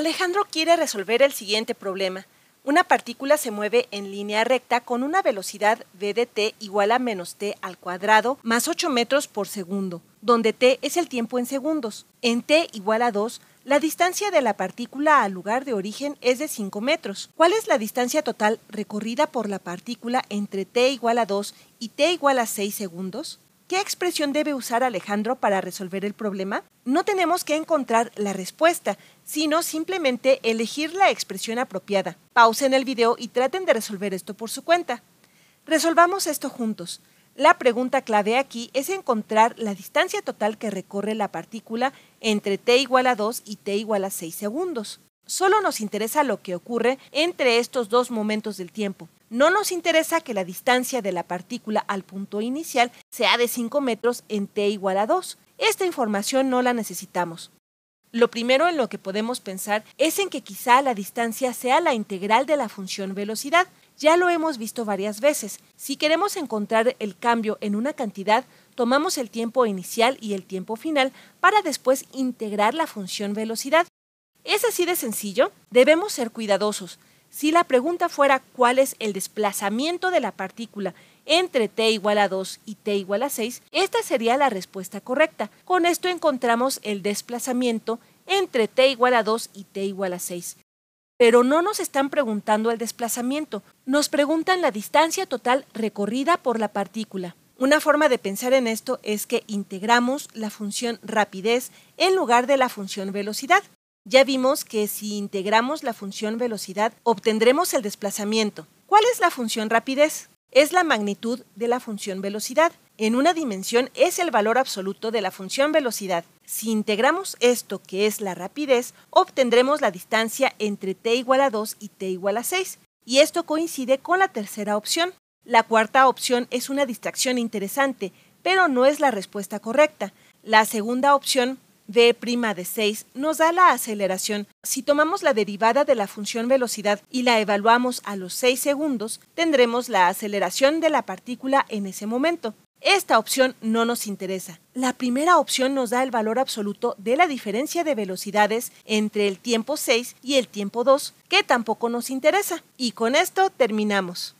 Alejandro quiere resolver el siguiente problema. Una partícula se mueve en línea recta con una velocidad v de t igual a menos t al cuadrado más 8 metros por segundo, donde t es el tiempo en segundos. En t igual a 2, la distancia de la partícula al lugar de origen es de 5 metros. ¿Cuál es la distancia total recorrida por la partícula entre t igual a 2 y t igual a 6 segundos? ¿Qué expresión debe usar Alejandro para resolver el problema? No tenemos que encontrar la respuesta, sino simplemente elegir la expresión apropiada. Pausen el video y traten de resolver esto por su cuenta. Resolvamos esto juntos. La pregunta clave aquí es encontrar la distancia total que recorre la partícula entre t igual a 2 y t igual a 6 segundos solo nos interesa lo que ocurre entre estos dos momentos del tiempo. No nos interesa que la distancia de la partícula al punto inicial sea de 5 metros en t igual a 2. Esta información no la necesitamos. Lo primero en lo que podemos pensar es en que quizá la distancia sea la integral de la función velocidad. Ya lo hemos visto varias veces. Si queremos encontrar el cambio en una cantidad, tomamos el tiempo inicial y el tiempo final para después integrar la función velocidad. Es así de sencillo. Debemos ser cuidadosos. Si la pregunta fuera cuál es el desplazamiento de la partícula entre t igual a 2 y t igual a 6, esta sería la respuesta correcta. Con esto encontramos el desplazamiento entre t igual a 2 y t igual a 6. Pero no nos están preguntando el desplazamiento, nos preguntan la distancia total recorrida por la partícula. Una forma de pensar en esto es que integramos la función rapidez en lugar de la función velocidad ya vimos que si integramos la función velocidad obtendremos el desplazamiento. ¿Cuál es la función rapidez? Es la magnitud de la función velocidad. En una dimensión es el valor absoluto de la función velocidad. Si integramos esto, que es la rapidez, obtendremos la distancia entre t igual a 2 y t igual a 6. Y esto coincide con la tercera opción. La cuarta opción es una distracción interesante, pero no es la respuesta correcta. La segunda opción prima de 6 nos da la aceleración. Si tomamos la derivada de la función velocidad y la evaluamos a los 6 segundos, tendremos la aceleración de la partícula en ese momento. Esta opción no nos interesa. La primera opción nos da el valor absoluto de la diferencia de velocidades entre el tiempo 6 y el tiempo 2, que tampoco nos interesa. Y con esto terminamos.